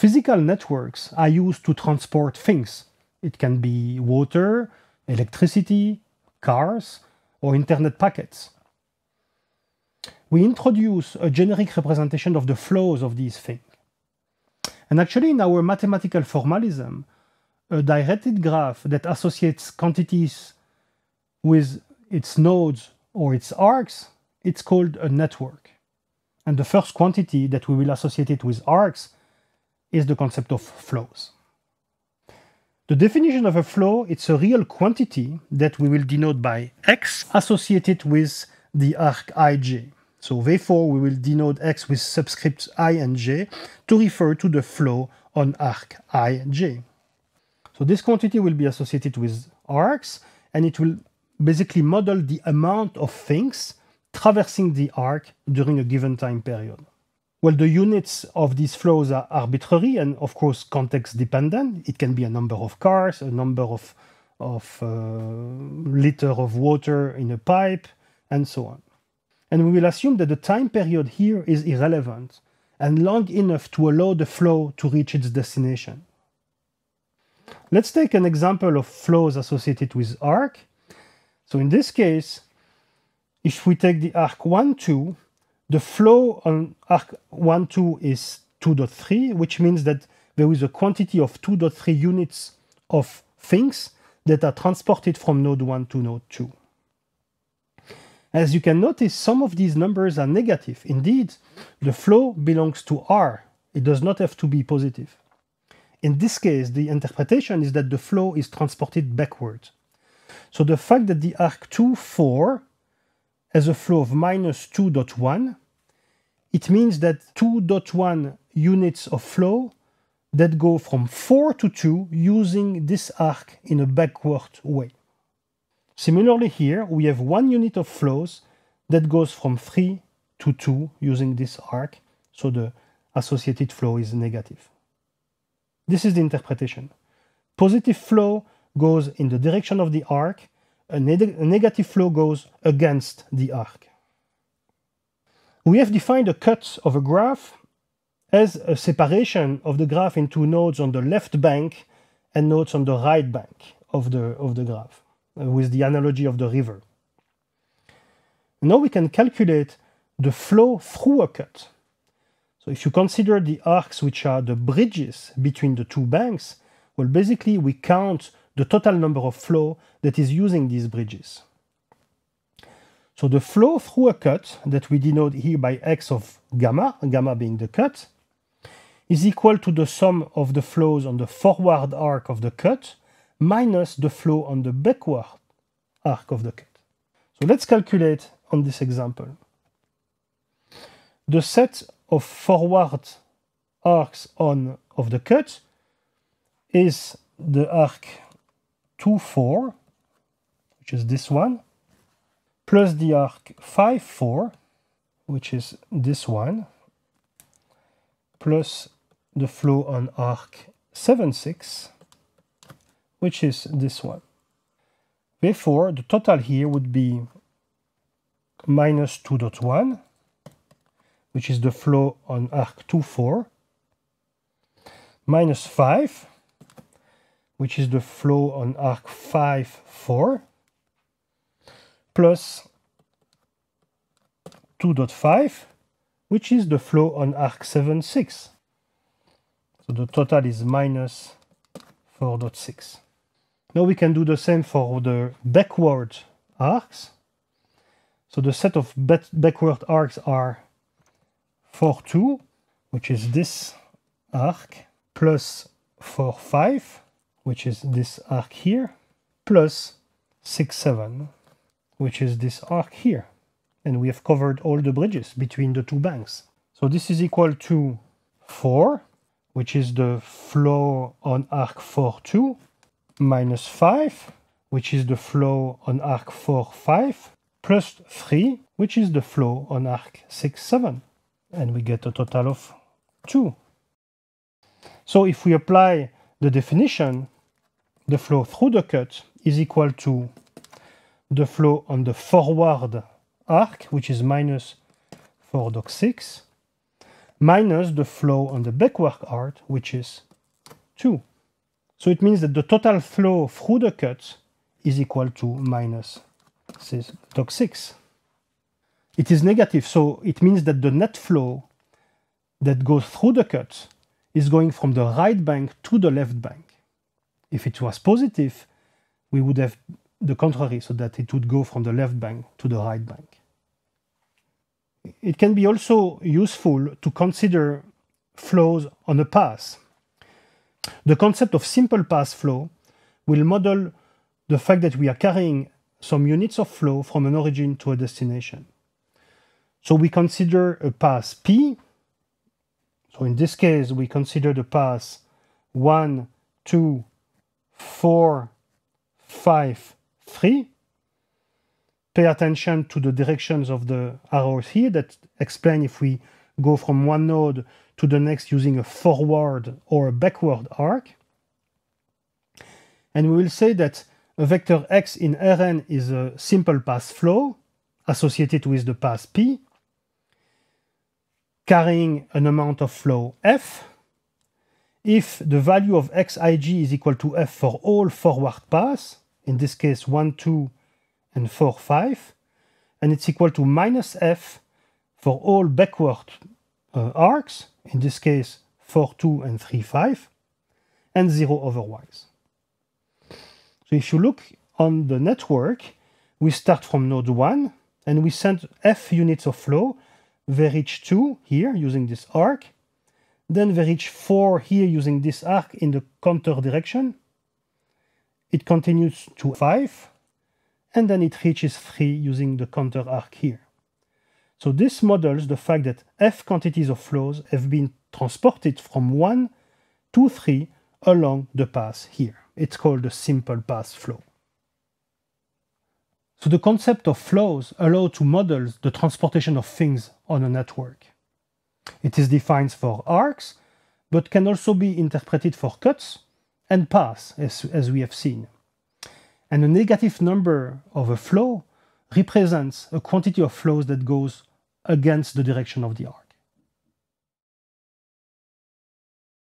Physical networks are used to transport things. It can be water, electricity, cars, or internet packets. We introduce a generic representation of the flows of these things. And actually, in our mathematical formalism, a directed graph that associates quantities with its nodes or its arcs, it's called a network. And the first quantity that we will associate it with arcs is the concept of flows. The definition of a flow, it's a real quantity that we will denote by x associated with the arc ij. So therefore, we will denote x with subscripts i and j to refer to the flow on arc ij. So this quantity will be associated with arcs, and it will basically model the amount of things traversing the arc during a given time period. Well, the units of these flows are arbitrary and, of course, context dependent. It can be a number of cars, a number of, of uh, liter of water in a pipe, and so on. And we will assume that the time period here is irrelevant and long enough to allow the flow to reach its destination. Let's take an example of flows associated with arc. So in this case, if we take the arc 1, 2, the flow on arc 1, 2 is 2.3, which means that there is a quantity of 2.3 units of things that are transported from node 1 to node 2. As you can notice, some of these numbers are negative. Indeed, the flow belongs to R. It does not have to be positive. In this case, the interpretation is that the flow is transported backward. So the fact that the arc 2, 4 has a flow of minus 2.1, it means that 2.1 units of flow that go from 4 to 2 using this arc in a backward way. Similarly here, we have one unit of flows that goes from 3 to 2 using this arc, so the associated flow is negative. This is the interpretation. Positive flow goes in the direction of the arc, a, neg a negative flow goes against the arc. We have defined a cut of a graph as a separation of the graph into nodes on the left bank and nodes on the right bank of the, of the graph, uh, with the analogy of the river. Now we can calculate the flow through a cut. So if you consider the arcs, which are the bridges between the two banks, well, basically we count the total number of flow that is using these bridges. So the flow through a cut that we denote here by x of gamma, gamma being the cut, is equal to the sum of the flows on the forward arc of the cut minus the flow on the backward arc of the cut. So let's calculate on this example. The set of forward arcs on of the cut is the arc 2, 4, which is this one, plus the arc 5, 4, which is this one, plus the flow on arc 7, 6, which is this one. Therefore, the total here would be minus 2.1, which is the flow on arc 2, 4, minus 5, which is the flow on arc 5, 4, plus 2.5, which is the flow on arc 7, 6. So the total is minus 4.6. Now we can do the same for the backward arcs. So the set of backward arcs are 4, 2, which is this arc, plus 4, 5, which is this arc here, plus 6, 7, which is this arc here. And we have covered all the bridges between the two banks. So this is equal to 4, which is the flow on arc 4, 2, minus 5, which is the flow on arc 4, 5, plus 3, which is the flow on arc 6, 7. And we get a total of 2. So if we apply the definition the flow through the cut is equal to the flow on the forward arc, which is minus 4 doc 6, minus the flow on the backward arc, which is 2. So it means that the total flow through the cut is equal to minus doc 6. It is negative, so it means that the net flow that goes through the cut is going from the right bank to the left bank. If it was positive, we would have the contrary, so that it would go from the left bank to the right bank. It can be also useful to consider flows on a path. The concept of simple path flow will model the fact that we are carrying some units of flow from an origin to a destination. So we consider a path P. So in this case, we consider the path 1, 2, four, five, three. Pay attention to the directions of the arrows here that explain if we go from one node to the next using a forward or a backward arc. And we will say that a vector x in Rn is a simple path flow associated with the path p, carrying an amount of flow f, if the value of xig is equal to f for all forward paths, in this case 1, 2, and 4, 5, and it's equal to minus f for all backward uh, arcs, in this case 4, 2, and 3, 5, and 0 otherwise. So if you look on the network, we start from node 1, and we send f units of flow, where each 2 here, using this arc, then we reach 4 here using this arc in the counter direction. It continues to 5, and then it reaches 3 using the counter arc here. So this models the fact that f quantities of flows have been transported from 1 to 3 along the path here. It's called a simple path flow. So the concept of flows allow to model the transportation of things on a network. It is defined for arcs, but can also be interpreted for cuts and paths, as, as we have seen. And a negative number of a flow represents a quantity of flows that goes against the direction of the arc.